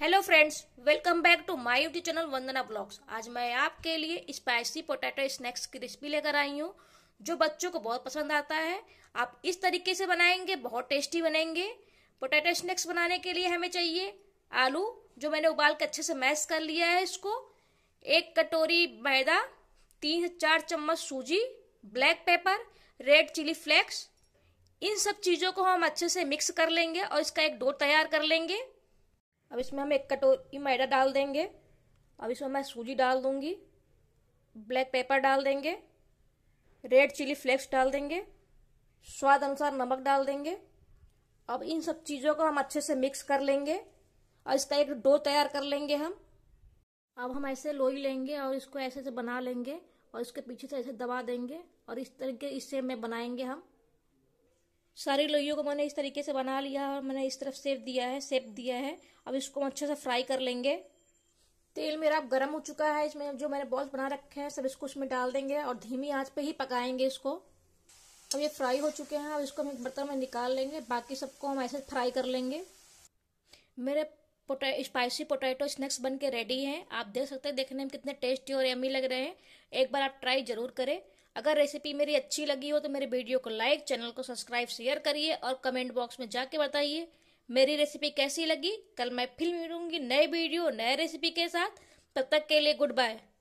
hello friends welcome back to my YouTube channel Vandana blogs आज मैं आपके लिए स्पाइसी पोटैटो स्नैक्स की रेसिपी लेकर आई हूँ जो बच्चों को बहुत पसंद आता है आप इस तरीके से बनाएंगे बहुत टेस्टी बनेंगे पोटैटो स्नैक्स बनाने के लिए हमें चाहिए आलू जो मैंने उबाल के अच्छे से मैश कर लिया है इसको एक कटोरी मैदा तीन से चार चम्मच सूजी black pepper red chilli flakes इन सब चीज़ों को हम अच्छे से मिक्स कर लेंगे और इसका एक डोर तैयार कर लेंगे अब इसमें हम एक कटोरी मैदा डाल देंगे अब इसमें मैं सूजी डाल दूंगी ब्लैक पेपर डाल देंगे रेड चिली फ्लेक्स डाल देंगे स्वाद अनुसार नमक डाल देंगे अब इन सब चीज़ों को हम अच्छे से मिक्स कर लेंगे और इसका एक डो तैयार कर लेंगे हम अब हम ऐसे लोई लेंगे और इसको ऐसे से बना लेंगे और इसके पीछे से ऐसे दबा देंगे और इस तरीके इससे में बनाएंगे हम सारी लोइयों को मैंने इस तरीके से बना लिया और मैंने इस तरफ सेप दिया है सेप दिया है अब इसको हम अच्छे से फ्राई कर लेंगे तेल मेरा अब गर्म हो चुका है इसमें जो मैंने बॉल्स बना रखे हैं सब इसको उसमें डाल देंगे और धीमी आंच पे ही पकाएंगे इसको अब ये फ्राई हो चुके हैं अब इसको हम एक बर्तन में निकाल लेंगे बाकी सबको हम ऐसे फ्राई कर लेंगे मेरे पोटे स्पाइसी पोटैटो स्नैक्स बन के रेडी हैं आप देख सकते हैं देखने में कितने टेस्टी और यमी लग रहे हैं एक बार आप ट्राई जरूर करें अगर रेसिपी मेरी अच्छी लगी हो तो मेरे वीडियो को लाइक चैनल को सब्सक्राइब शेयर करिए और कमेंट बॉक्स में जाके बताइए मेरी रेसिपी कैसी लगी कल मैं फिर मिलूंगी नए वीडियो नए रेसिपी के साथ तब तक के लिए गुड बाय